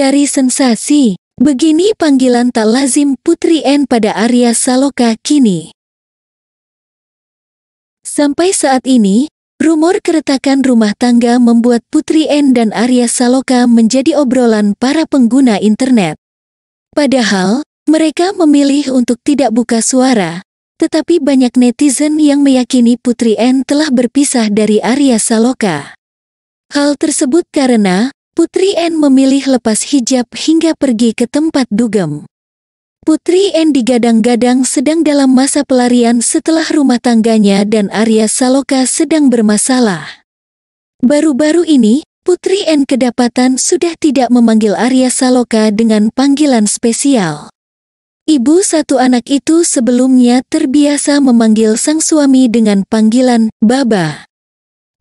mencari sensasi. Begini panggilan tak lazim Putri N pada Arya Saloka kini. Sampai saat ini, rumor keretakan rumah tangga membuat Putri N dan Arya Saloka menjadi obrolan para pengguna internet. Padahal, mereka memilih untuk tidak buka suara, tetapi banyak netizen yang meyakini Putri N telah berpisah dari Arya Saloka. Hal tersebut karena Putri N memilih lepas hijab hingga pergi ke tempat dugem. Putri N digadang-gadang sedang dalam masa pelarian setelah rumah tangganya dan Arya Saloka sedang bermasalah. Baru-baru ini, Putri N kedapatan sudah tidak memanggil Arya Saloka dengan panggilan spesial. Ibu satu anak itu sebelumnya terbiasa memanggil sang suami dengan panggilan Baba.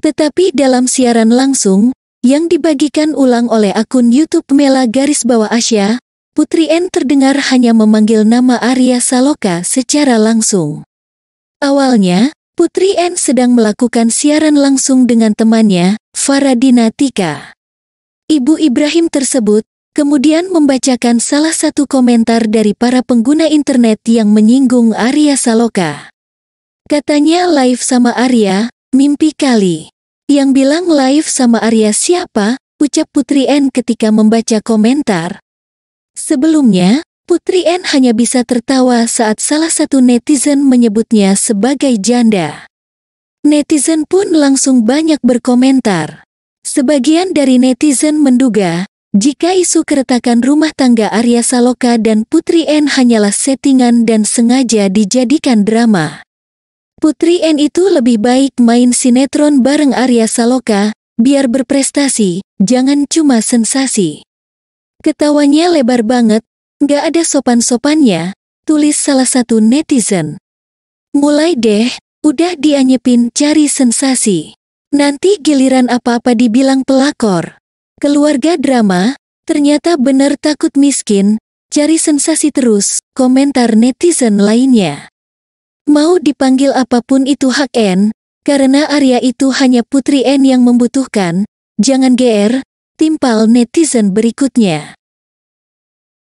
Tetapi dalam siaran langsung, yang dibagikan ulang oleh akun YouTube Mela Garis Bawah Asia, Putri N terdengar hanya memanggil nama Arya Saloka secara langsung. Awalnya, Putri N sedang melakukan siaran langsung dengan temannya, Faradina Tika. Ibu Ibrahim tersebut kemudian membacakan salah satu komentar dari para pengguna internet yang menyinggung Arya Saloka. Katanya live sama Arya, mimpi kali. Yang bilang live sama Arya siapa? Ucap Putri N ketika membaca komentar. Sebelumnya, Putri N hanya bisa tertawa saat salah satu netizen menyebutnya sebagai janda. Netizen pun langsung banyak berkomentar. Sebagian dari netizen menduga, jika isu keretakan rumah tangga Arya Saloka dan Putri N hanyalah settingan dan sengaja dijadikan drama. Putri N itu lebih baik main sinetron bareng Arya Saloka, biar berprestasi, jangan cuma sensasi. Ketawanya lebar banget, gak ada sopan-sopannya, tulis salah satu netizen. Mulai deh, udah dianyepin cari sensasi. Nanti giliran apa-apa dibilang pelakor. Keluarga drama, ternyata bener takut miskin, cari sensasi terus, komentar netizen lainnya. Mau dipanggil apapun itu hak N, karena Arya itu hanya putri N yang membutuhkan, jangan GR, timpal netizen berikutnya.